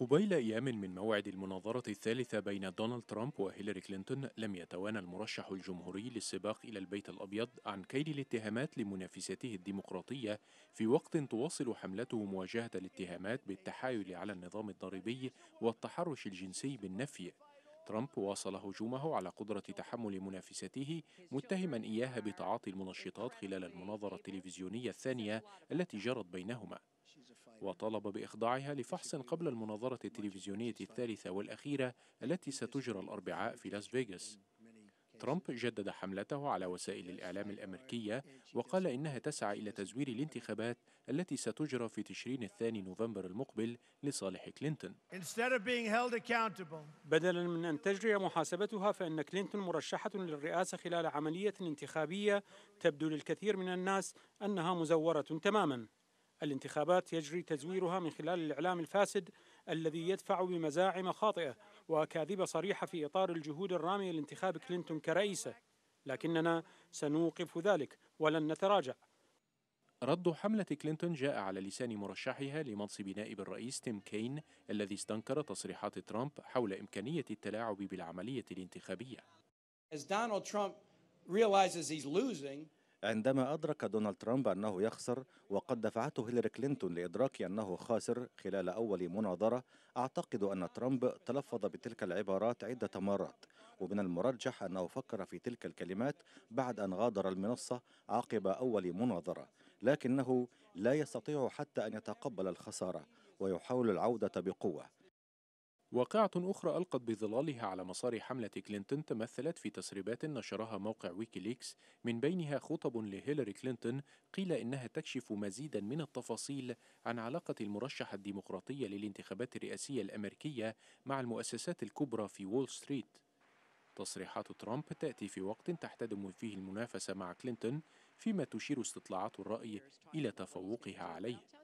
قبيل أيام من موعد المناظرة الثالثة بين دونالد ترامب وهيلاري كلينتون لم يتوانى المرشح الجمهوري للسباق إلى البيت الأبيض عن كيل الاتهامات لمنافسته الديمقراطية في وقت تواصل حملته مواجهة الاتهامات بالتحايل على النظام الضريبي والتحرش الجنسي بالنفي ترامب واصل هجومه على قدرة تحمل منافسته متهما إياها بتعاطي المنشطات خلال المناظرة التلفزيونية الثانية التي جرت بينهما وطالب بإخضاعها لفحص قبل المناظرة التلفزيونية الثالثة والأخيرة التي ستجرى الأربعاء في لاس فيغاس ترامب جدد حملته على وسائل الإعلام الأمريكية وقال إنها تسعى إلى تزوير الانتخابات التي ستجرى في تشرين الثاني نوفمبر المقبل لصالح كلينتون بدلا من أن تجري محاسبتها فإن كلينتون مرشحة للرئاسة خلال عملية انتخابية تبدو للكثير من الناس أنها مزورة تماماً الانتخابات يجري تزويرها من خلال الإعلام الفاسد الذي يدفع بمزاعم خاطئة وأكاذيب صريحة في إطار الجهود الرامية لانتخاب كلينتون كرئيسة لكننا سنوقف ذلك ولن نتراجع رد حملة كلينتون جاء على لسان مرشحها لمنصب نائب الرئيس تيم كين الذي استنكر تصريحات ترامب حول إمكانية التلاعب بالعملية الانتخابية. As Donald Trump realizes he's losing, عندما أدرك دونالد ترامب أنه يخسر وقد دفعته هيلاري كلينتون لإدراك أنه خاسر خلال أول مناظرة أعتقد أن ترامب تلفظ بتلك العبارات عدة مرات ومن المرجح أنه فكر في تلك الكلمات بعد أن غادر المنصة عقب أول مناظرة لكنه لا يستطيع حتى أن يتقبل الخسارة ويحاول العودة بقوة واقعة أخرى ألقت بظلالها على مسار حملة كلينتون تمثلت في تسريبات نشرها موقع ويكيليكس من بينها خطب لهيلاري كلينتون قيل إنها تكشف مزيدا من التفاصيل عن علاقة المرشحة الديمقراطية للانتخابات الرئاسية الأمريكية مع المؤسسات الكبرى في وول ستريت تصريحات ترامب تأتي في وقت تحتدم فيه المنافسة مع كلينتون فيما تشير استطلاعات الرأي إلى تفوقها عليه